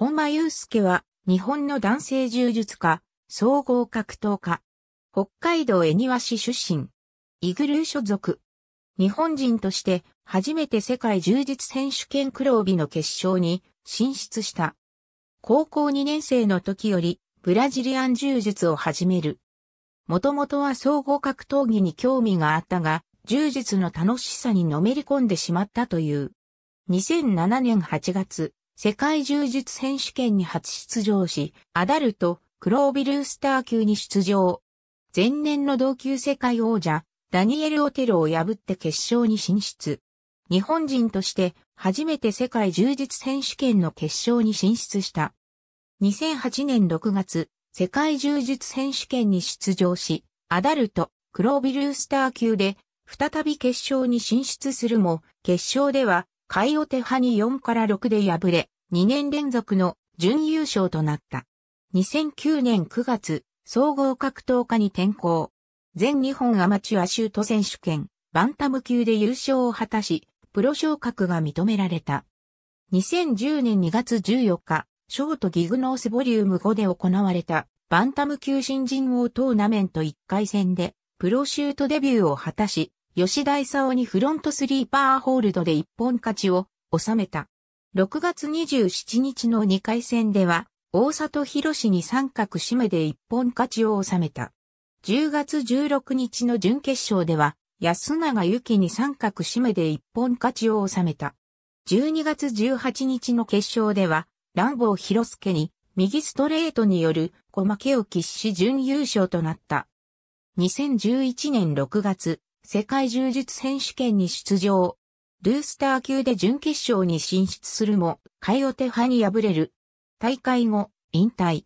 本間祐介は、日本の男性柔術家、総合格闘家。北海道恵庭市出身。イグルー所属。日本人として、初めて世界柔術選手権黒帯の決勝に進出した。高校2年生の時より、ブラジリアン柔術を始める。もともとは総合格闘技に興味があったが、柔術の楽しさにのめり込んでしまったという。2007年8月、世界柔術選手権に初出場し、アダルト、クロービルスター級に出場。前年の同級世界王者、ダニエル・オテロを破って決勝に進出。日本人として初めて世界柔術選手権の決勝に進出した。2008年6月、世界柔術選手権に出場し、アダルト、クロービルスター級で再び決勝に進出するも、決勝ではカイオテ派に4から6で敗れ、2年連続の準優勝となった。2009年9月、総合格闘家に転向。全日本アマチュアシュート選手権、バンタム級で優勝を果たし、プロ昇格が認められた。2010年2月14日、ショートギグノースボリューム5で行われた、バンタム級新人王トーナメント1回戦で、プロシュートデビューを果たし、吉田勲にフロントスリーパーホールドで一本勝ちを収めた。6月27日の2回戦では、大里博に三角締めで一本勝ちを収めた。10月16日の準決勝では、安永幸に三角締めで一本勝ちを収めた。12月18日の決勝では、乱暴広介に右ストレートによる小負けを喫し準優勝となった。2011年6月、世界柔術選手権に出場。ルースター級で準決勝に進出するも、カイオテハに敗れる。大会後、引退。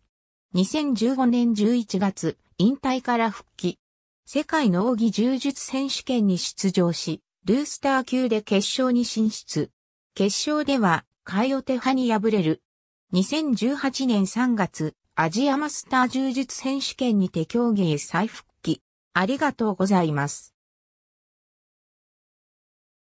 2015年11月、引退から復帰。世界の奥義柔術選手権に出場し、ルースター級で決勝に進出。決勝では、カイオテハに敗れる。2018年3月、アジアマスター柔術選手権にて競技へ再復帰。ありがとうございます。